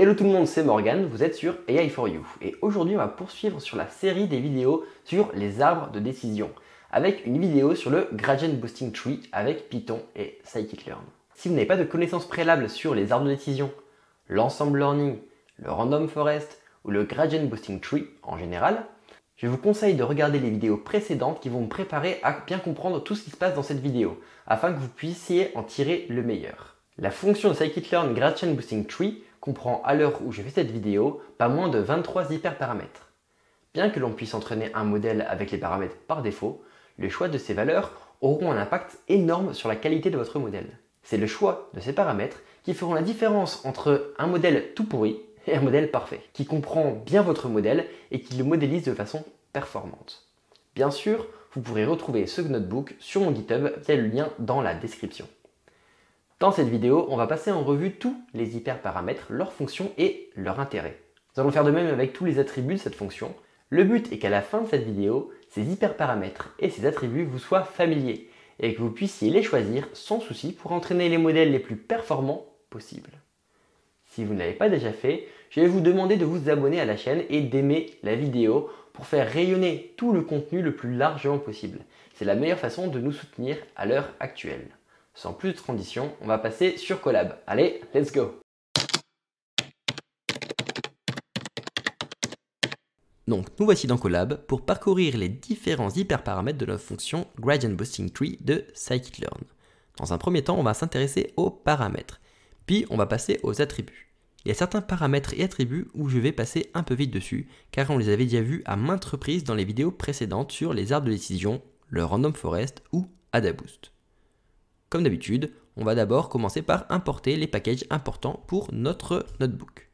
Hello tout le monde, c'est Morgan, vous êtes sur ai 4 u et aujourd'hui on va poursuivre sur la série des vidéos sur les arbres de décision avec une vidéo sur le Gradient Boosting Tree avec Python et Scikit-Learn. Si vous n'avez pas de connaissances préalables sur les arbres de décision, l'ensemble learning, le random forest ou le Gradient Boosting Tree en général, je vous conseille de regarder les vidéos précédentes qui vont me préparer à bien comprendre tout ce qui se passe dans cette vidéo afin que vous puissiez en tirer le meilleur. La fonction de Scikit-Learn Gradient Boosting Tree comprend à l'heure où je fais cette vidéo pas moins de 23 hyperparamètres. Bien que l'on puisse entraîner un modèle avec les paramètres par défaut, le choix de ces valeurs auront un impact énorme sur la qualité de votre modèle. C'est le choix de ces paramètres qui feront la différence entre un modèle tout pourri et un modèle parfait, qui comprend bien votre modèle et qui le modélise de façon performante. Bien sûr, vous pourrez retrouver ce notebook sur mon GitHub via le lien dans la description. Dans cette vidéo, on va passer en revue tous les hyperparamètres, leurs fonctions et leur intérêt. Nous allons faire de même avec tous les attributs de cette fonction. Le but est qu'à la fin de cette vidéo, ces hyperparamètres et ces attributs vous soient familiers et que vous puissiez les choisir sans souci pour entraîner les modèles les plus performants possibles. Si vous ne l'avez pas déjà fait, je vais vous demander de vous abonner à la chaîne et d'aimer la vidéo pour faire rayonner tout le contenu le plus largement possible. C'est la meilleure façon de nous soutenir à l'heure actuelle. Sans plus de transition, on va passer sur Collab. Allez, let's go Donc, nous voici dans Collab pour parcourir les différents hyperparamètres de la fonction Gradient Boosting Tree de scikit-learn. Dans un premier temps, on va s'intéresser aux paramètres, puis on va passer aux attributs. Il y a certains paramètres et attributs où je vais passer un peu vite dessus, car on les avait déjà vus à maintes reprises dans les vidéos précédentes sur les arbres de décision, le Random Forest ou AdaBoost. Comme d'habitude, on va d'abord commencer par importer les packages importants pour notre notebook.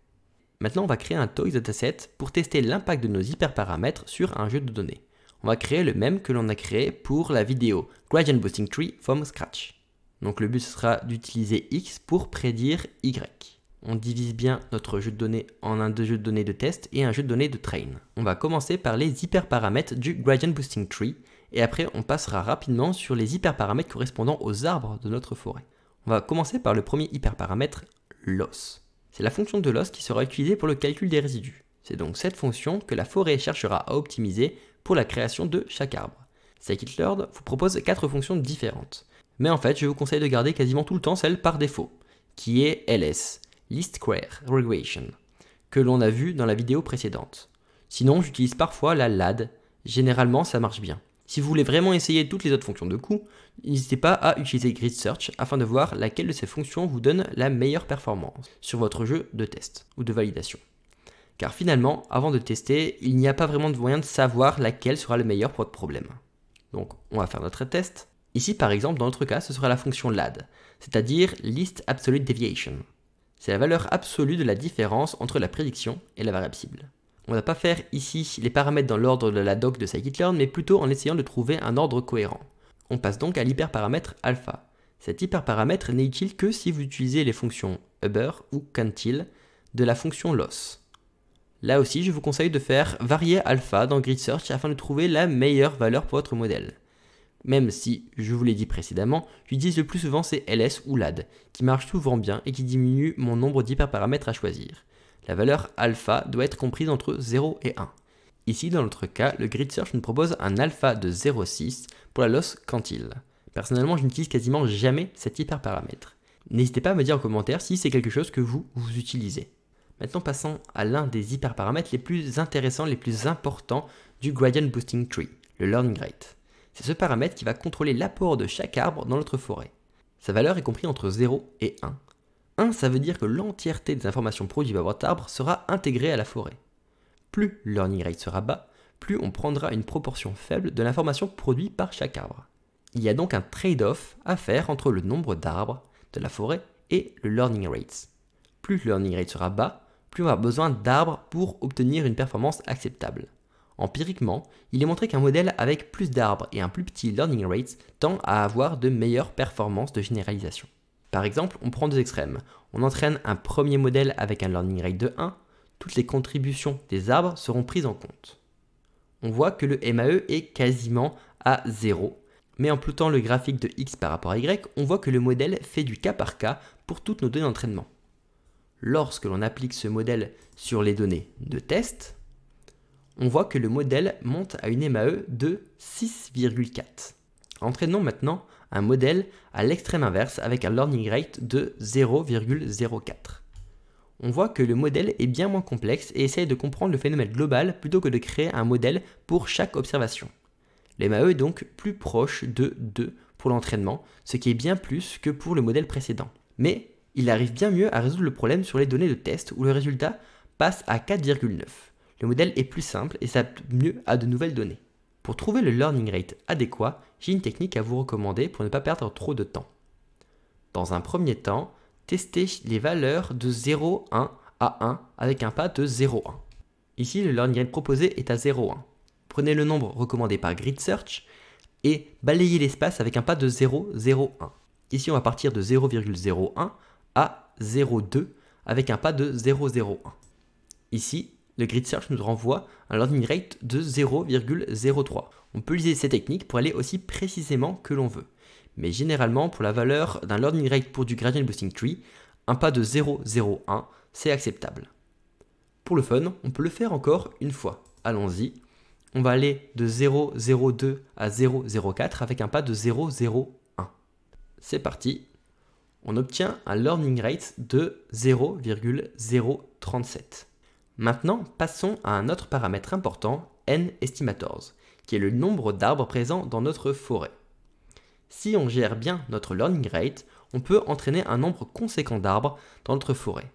Maintenant, on va créer un toy dataset pour tester l'impact de nos hyperparamètres sur un jeu de données. On va créer le même que l'on a créé pour la vidéo Gradient Boosting Tree from Scratch. Donc le but sera d'utiliser X pour prédire Y. On divise bien notre jeu de données en un jeu de données de test et un jeu de données de train. On va commencer par les hyperparamètres du Gradient Boosting Tree et après on passera rapidement sur les hyperparamètres correspondant aux arbres de notre forêt. On va commencer par le premier hyperparamètre, l'os. C'est la fonction de l'os qui sera utilisée pour le calcul des résidus. C'est donc cette fonction que la forêt cherchera à optimiser pour la création de chaque arbre. Scikit-Learn vous propose quatre fonctions différentes. Mais en fait, je vous conseille de garder quasiment tout le temps celle par défaut, qui est LS, Least Square Regression, que l'on a vu dans la vidéo précédente. Sinon, j'utilise parfois la LAD, généralement ça marche bien. Si vous voulez vraiment essayer toutes les autres fonctions de coût, n'hésitez pas à utiliser Grid Search afin de voir laquelle de ces fonctions vous donne la meilleure performance sur votre jeu de test ou de validation. Car finalement, avant de tester, il n'y a pas vraiment de moyen de savoir laquelle sera le meilleur pour votre problème. Donc on va faire notre test. Ici par exemple, dans notre cas, ce sera la fonction LAD, c'est-à-dire List Absolute Deviation. C'est la valeur absolue de la différence entre la prédiction et la variable cible. On ne va pas faire ici les paramètres dans l'ordre de la doc de scikit-learn, mais plutôt en essayant de trouver un ordre cohérent. On passe donc à l'hyperparamètre alpha. Cet hyperparamètre n'est utile que si vous utilisez les fonctions uber ou cantil de la fonction loss. Là aussi, je vous conseille de faire varier alpha dans Grid Search afin de trouver la meilleure valeur pour votre modèle. Même si, je vous l'ai dit précédemment, j'utilise le plus souvent ces ls ou lad, qui marchent souvent bien et qui diminuent mon nombre d'hyperparamètres à choisir la valeur alpha doit être comprise entre 0 et 1. Ici, dans notre cas, le grid search nous propose un alpha de 0,6 pour la loss quantile. Personnellement, je n'utilise quasiment jamais cet hyperparamètre. N'hésitez pas à me dire en commentaire si c'est quelque chose que vous, vous utilisez. Maintenant passons à l'un des hyperparamètres les plus intéressants, les plus importants du Gradient Boosting Tree, le Learning Rate. C'est ce paramètre qui va contrôler l'apport de chaque arbre dans notre forêt. Sa valeur est comprise entre 0 et 1. 1, ça veut dire que l'entièreté des informations produites par votre arbre sera intégrée à la forêt. Plus le learning rate sera bas, plus on prendra une proportion faible de l'information produite par chaque arbre. Il y a donc un trade-off à faire entre le nombre d'arbres de la forêt et le learning rate. Plus le learning rate sera bas, plus on aura besoin d'arbres pour obtenir une performance acceptable. Empiriquement, il est montré qu'un modèle avec plus d'arbres et un plus petit learning rate tend à avoir de meilleures performances de généralisation. Par exemple, on prend deux extrêmes. On entraîne un premier modèle avec un learning rate de 1, toutes les contributions des arbres seront prises en compte. On voit que le MAE est quasiment à 0, mais en plotant le graphique de x par rapport à y, on voit que le modèle fait du cas par cas pour toutes nos données d'entraînement. Lorsque l'on applique ce modèle sur les données de test, on voit que le modèle monte à une MAE de 6,4. Entraînons maintenant un modèle à l'extrême inverse avec un learning rate de 0,04. On voit que le modèle est bien moins complexe et essaye de comprendre le phénomène global plutôt que de créer un modèle pour chaque observation. Les e est donc plus proche de 2 pour l'entraînement, ce qui est bien plus que pour le modèle précédent. Mais il arrive bien mieux à résoudre le problème sur les données de test où le résultat passe à 4,9. Le modèle est plus simple et s'adapte mieux à de nouvelles données. Pour trouver le learning rate adéquat, j'ai une technique à vous recommander pour ne pas perdre trop de temps. Dans un premier temps, testez les valeurs de 0,1 à 1 avec un pas de 0,1. Ici, le learning rate proposé est à 0,1. Prenez le nombre recommandé par Grid Search et balayez l'espace avec un pas de 0,01. Ici, on va partir de 0,01 à 0,2 avec un pas de 0,01. Ici, le grid search nous renvoie un Learning rate de 0,03. On peut utiliser ces techniques pour aller aussi précisément que l'on veut. Mais généralement, pour la valeur d'un Learning rate pour du gradient boosting tree, un pas de 0,01, c'est acceptable. Pour le fun, on peut le faire encore une fois. Allons-y. On va aller de 0,02 à 0,04 avec un pas de 0,01. C'est parti. On obtient un learning rate de 0,037. Maintenant, passons à un autre paramètre important, n estimators, qui est le nombre d'arbres présents dans notre forêt. Si on gère bien notre learning rate, on peut entraîner un nombre conséquent d'arbres dans notre forêt.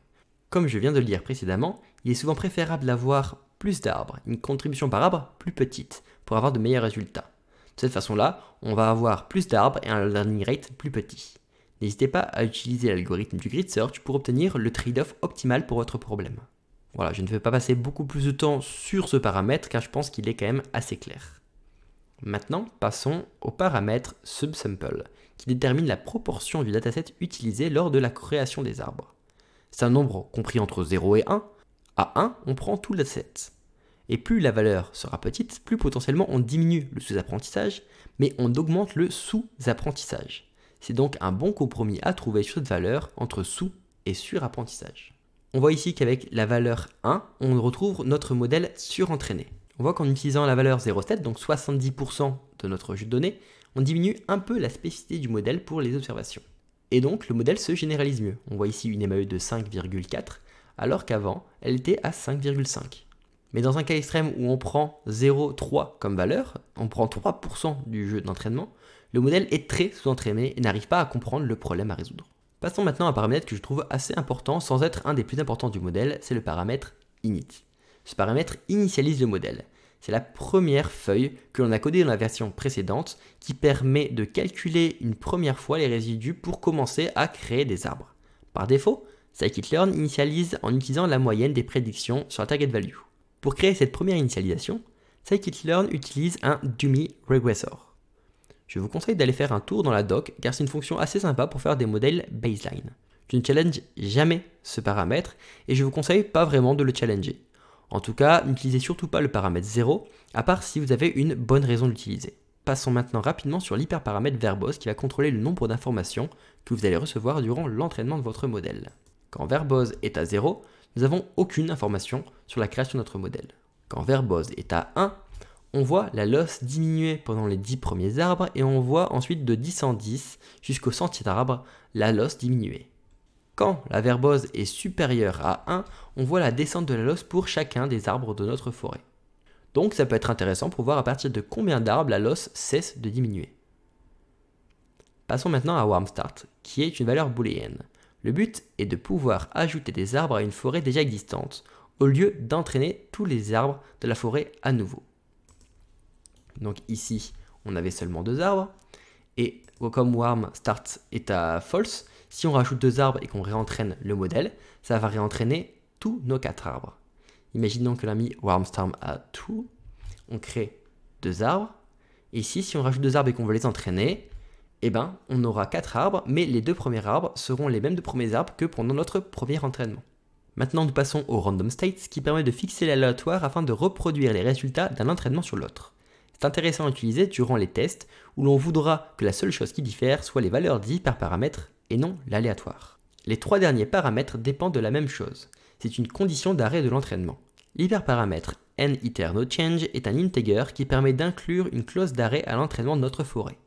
Comme je viens de le dire précédemment, il est souvent préférable d'avoir plus d'arbres, une contribution par arbre plus petite, pour avoir de meilleurs résultats. De cette façon-là, on va avoir plus d'arbres et un learning rate plus petit. N'hésitez pas à utiliser l'algorithme du grid search pour obtenir le trade-off optimal pour votre problème. Voilà, je ne vais pas passer beaucoup plus de temps sur ce paramètre car je pense qu'il est quand même assez clair. Maintenant, passons au paramètre subsample qui détermine la proportion du dataset utilisé lors de la création des arbres. C'est un nombre compris entre 0 et 1. À 1, on prend tout le dataset. Et plus la valeur sera petite, plus potentiellement on diminue le sous-apprentissage, mais on augmente le sous-apprentissage. C'est donc un bon compromis à trouver sur cette valeur entre sous et sur-apprentissage. On voit ici qu'avec la valeur 1, on retrouve notre modèle surentraîné. On voit qu'en utilisant la valeur 0,7, donc 70% de notre jeu de données, on diminue un peu la spécificité du modèle pour les observations. Et donc le modèle se généralise mieux. On voit ici une MAE de 5,4, alors qu'avant, elle était à 5,5. Mais dans un cas extrême où on prend 0,3 comme valeur, on prend 3% du jeu d'entraînement, le modèle est très sous-entraîné et n'arrive pas à comprendre le problème à résoudre. Passons maintenant à un paramètre que je trouve assez important sans être un des plus importants du modèle, c'est le paramètre init. Ce paramètre initialise le modèle. C'est la première feuille que l'on a codée dans la version précédente qui permet de calculer une première fois les résidus pour commencer à créer des arbres. Par défaut, Scikit-Learn initialise en utilisant la moyenne des prédictions sur la target value. Pour créer cette première initialisation, Scikit-Learn utilise un dummy regressor. Je vous conseille d'aller faire un tour dans la doc car c'est une fonction assez sympa pour faire des modèles baseline. Je ne challenge jamais ce paramètre et je vous conseille pas vraiment de le challenger. En tout cas, n'utilisez surtout pas le paramètre 0, à part si vous avez une bonne raison d'utiliser. Passons maintenant rapidement sur l'hyperparamètre verbose qui va contrôler le nombre d'informations que vous allez recevoir durant l'entraînement de votre modèle. Quand verbose est à 0, nous n'avons aucune information sur la création de notre modèle. Quand verbose est à 1, on voit la loss diminuer pendant les 10 premiers arbres et on voit ensuite de 10 en 10 jusqu'au centième arbre la loss diminuer. Quand la verbose est supérieure à 1, on voit la descente de la loss pour chacun des arbres de notre forêt. Donc ça peut être intéressant pour voir à partir de combien d'arbres la loss cesse de diminuer. Passons maintenant à Warm Start qui est une valeur booléenne. Le but est de pouvoir ajouter des arbres à une forêt déjà existante, au lieu d'entraîner tous les arbres de la forêt à nouveau. Donc ici, on avait seulement deux arbres. Et comme warm start est à false, si on rajoute deux arbres et qu'on réentraîne le modèle, ça va réentraîner tous nos quatre arbres. Imaginons que l'ami a warm start à tout, on crée deux arbres. Et ici, si on rajoute deux arbres et qu'on veut les entraîner, eh ben, on aura quatre arbres, mais les deux premiers arbres seront les mêmes deux premiers arbres que pendant notre premier entraînement. Maintenant, nous passons au random state, qui permet de fixer l'aléatoire afin de reproduire les résultats d'un entraînement sur l'autre. C'est intéressant à utiliser durant les tests où l'on voudra que la seule chose qui diffère soit les valeurs dites par et non l'aléatoire. Les trois derniers paramètres dépendent de la même chose. C'est une condition d'arrêt de l'entraînement. L'hyperparamètre n_iter_noChange est un integer qui permet d'inclure une clause d'arrêt à l'entraînement de notre forêt.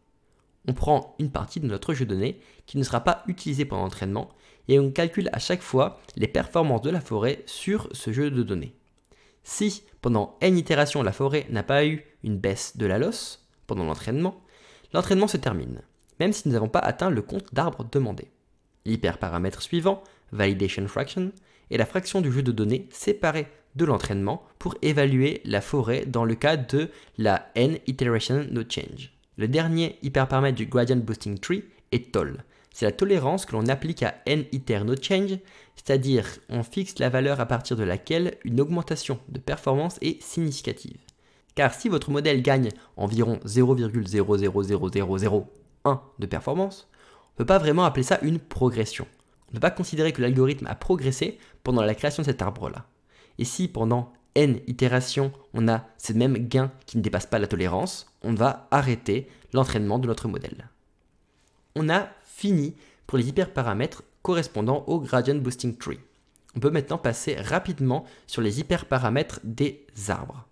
On prend une partie de notre jeu de données qui ne sera pas utilisée pendant l'entraînement et on calcule à chaque fois les performances de la forêt sur ce jeu de données. Si, pendant n itérations, la forêt n'a pas eu une baisse de la loss pendant l'entraînement, l'entraînement se termine, même si nous n'avons pas atteint le compte d'arbres demandé. L'hyperparamètre suivant, validation fraction, est la fraction du jeu de données séparée de l'entraînement pour évaluer la forêt dans le cas de la n iteration no change. Le dernier hyperparamètre du gradient boosting tree est toll, c'est la tolérance que l'on applique à n iter no change, c'est-à-dire on fixe la valeur à partir de laquelle une augmentation de performance est significative. Car si votre modèle gagne environ 0,000001 de performance, on ne peut pas vraiment appeler ça une progression. On ne peut pas considérer que l'algorithme a progressé pendant la création de cet arbre-là. Et si pendant n itérations, on a ces mêmes gains qui ne dépassent pas la tolérance, on va arrêter l'entraînement de notre modèle on a fini pour les hyperparamètres correspondant au gradient boosting tree. On peut maintenant passer rapidement sur les hyperparamètres des arbres.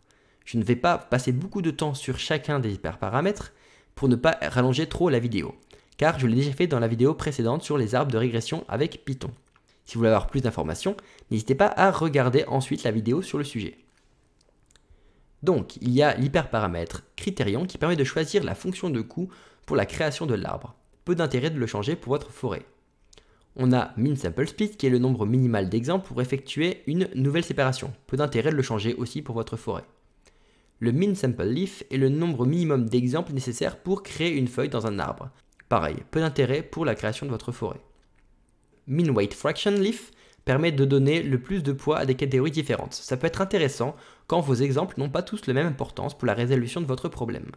Je ne vais pas passer beaucoup de temps sur chacun des hyperparamètres pour ne pas rallonger trop la vidéo, car je l'ai déjà fait dans la vidéo précédente sur les arbres de régression avec Python. Si vous voulez avoir plus d'informations, n'hésitez pas à regarder ensuite la vidéo sur le sujet. Donc, il y a l'hyperparamètre Criterion qui permet de choisir la fonction de coût pour la création de l'arbre peu d'intérêt de le changer pour votre forêt. On a min sample split qui est le nombre minimal d'exemples pour effectuer une nouvelle séparation, peu d'intérêt de le changer aussi pour votre forêt. Le min sample leaf est le nombre minimum d'exemples nécessaires pour créer une feuille dans un arbre. Pareil, peu d'intérêt pour la création de votre forêt. Min weight fraction leaf permet de donner le plus de poids à des catégories différentes. Ça peut être intéressant quand vos exemples n'ont pas tous la même importance pour la résolution de votre problème.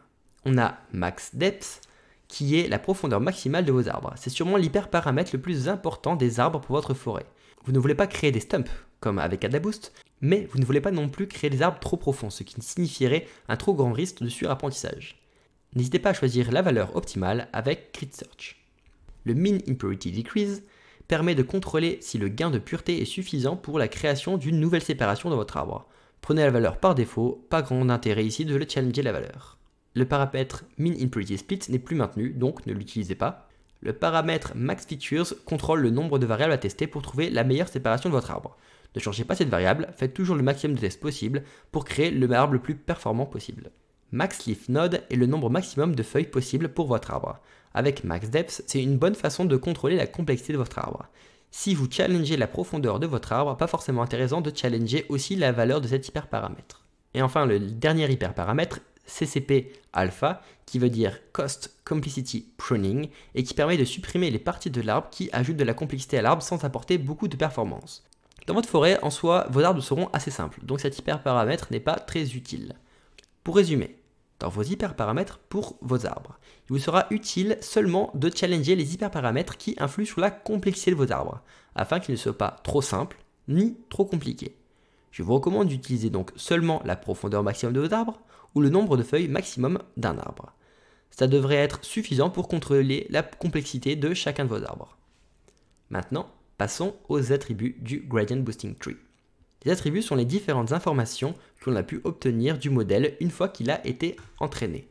On a max depth qui est la profondeur maximale de vos arbres. C'est sûrement l'hyperparamètre le plus important des arbres pour votre forêt. Vous ne voulez pas créer des stumps, comme avec Adaboost, mais vous ne voulez pas non plus créer des arbres trop profonds, ce qui signifierait un trop grand risque de surapprentissage. N'hésitez pas à choisir la valeur optimale avec Crit Search. Le min Impurity Decrease permet de contrôler si le gain de pureté est suffisant pour la création d'une nouvelle séparation dans votre arbre. Prenez la valeur par défaut, pas grand intérêt ici de le challenger la valeur. Le paramètre min n'est plus maintenu, donc ne l'utilisez pas. Le paramètre MaxFeatures contrôle le nombre de variables à tester pour trouver la meilleure séparation de votre arbre. Ne changez pas cette variable, faites toujours le maximum de tests possible pour créer le arbre le plus performant possible. Max est le nombre maximum de feuilles possible pour votre arbre. Avec MaxDepth, c'est une bonne façon de contrôler la complexité de votre arbre. Si vous challengez la profondeur de votre arbre, pas forcément intéressant de challenger aussi la valeur de cet hyperparamètre. Et enfin, le dernier hyperparamètre CCP alpha qui veut dire Cost Complicity Pruning et qui permet de supprimer les parties de l'arbre qui ajoutent de la complexité à l'arbre sans apporter beaucoup de performance. Dans votre forêt, en soi, vos arbres seront assez simples, donc cet hyperparamètre n'est pas très utile. Pour résumer, dans vos hyperparamètres pour vos arbres, il vous sera utile seulement de challenger les hyperparamètres qui influent sur la complexité de vos arbres, afin qu'ils ne soient pas trop simples ni trop compliqués. Je vous recommande d'utiliser donc seulement la profondeur maximum de vos arbres ou le nombre de feuilles maximum d'un arbre. Ça devrait être suffisant pour contrôler la complexité de chacun de vos arbres. Maintenant, passons aux attributs du Gradient Boosting Tree. Les attributs sont les différentes informations que l'on a pu obtenir du modèle une fois qu'il a été entraîné.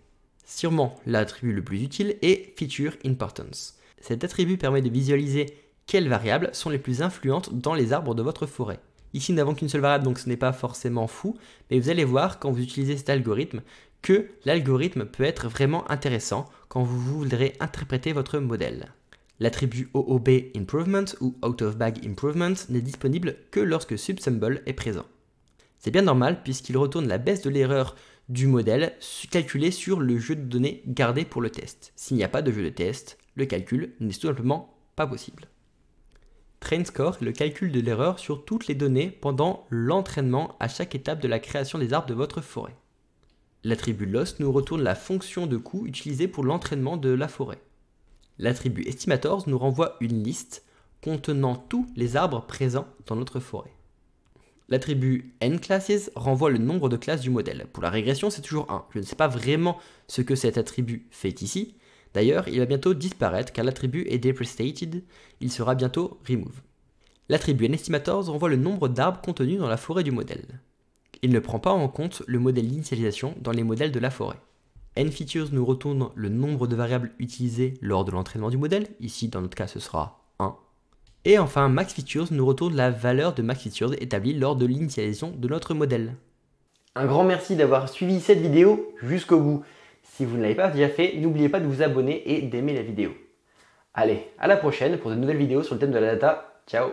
Sûrement l'attribut le plus utile est Feature Importance. Cet attribut permet de visualiser quelles variables sont les plus influentes dans les arbres de votre forêt. Ici, nous n'avons qu'une seule variable, donc ce n'est pas forcément fou, mais vous allez voir quand vous utilisez cet algorithme que l'algorithme peut être vraiment intéressant quand vous voudrez interpréter votre modèle. L'attribut OOB Improvement ou Out of Bag Improvement n'est disponible que lorsque SubSample est présent. C'est bien normal puisqu'il retourne la baisse de l'erreur du modèle calculé sur le jeu de données gardé pour le test. S'il n'y a pas de jeu de test, le calcul n'est tout simplement pas possible. TrainScore est le calcul de l'erreur sur toutes les données pendant l'entraînement à chaque étape de la création des arbres de votre forêt. L'attribut Loss nous retourne la fonction de coût utilisée pour l'entraînement de la forêt. L'attribut Estimators nous renvoie une liste contenant tous les arbres présents dans notre forêt. L'attribut nClasses renvoie le nombre de classes du modèle. Pour la régression, c'est toujours 1. Je ne sais pas vraiment ce que cet attribut fait ici, D'ailleurs, il va bientôt disparaître car l'attribut est deprestated, il sera bientôt remove. L'attribut NEstimators renvoie le nombre d'arbres contenus dans la forêt du modèle. Il ne prend pas en compte le modèle d'initialisation dans les modèles de la forêt. NFeatures nous retourne le nombre de variables utilisées lors de l'entraînement du modèle, ici dans notre cas ce sera 1. Et enfin MaxFeatures nous retourne la valeur de MaxFeatures établie lors de l'initialisation de notre modèle. Un grand merci d'avoir suivi cette vidéo jusqu'au bout. Si vous ne l'avez pas déjà fait, n'oubliez pas de vous abonner et d'aimer la vidéo. Allez, à la prochaine pour de nouvelles vidéos sur le thème de la data. Ciao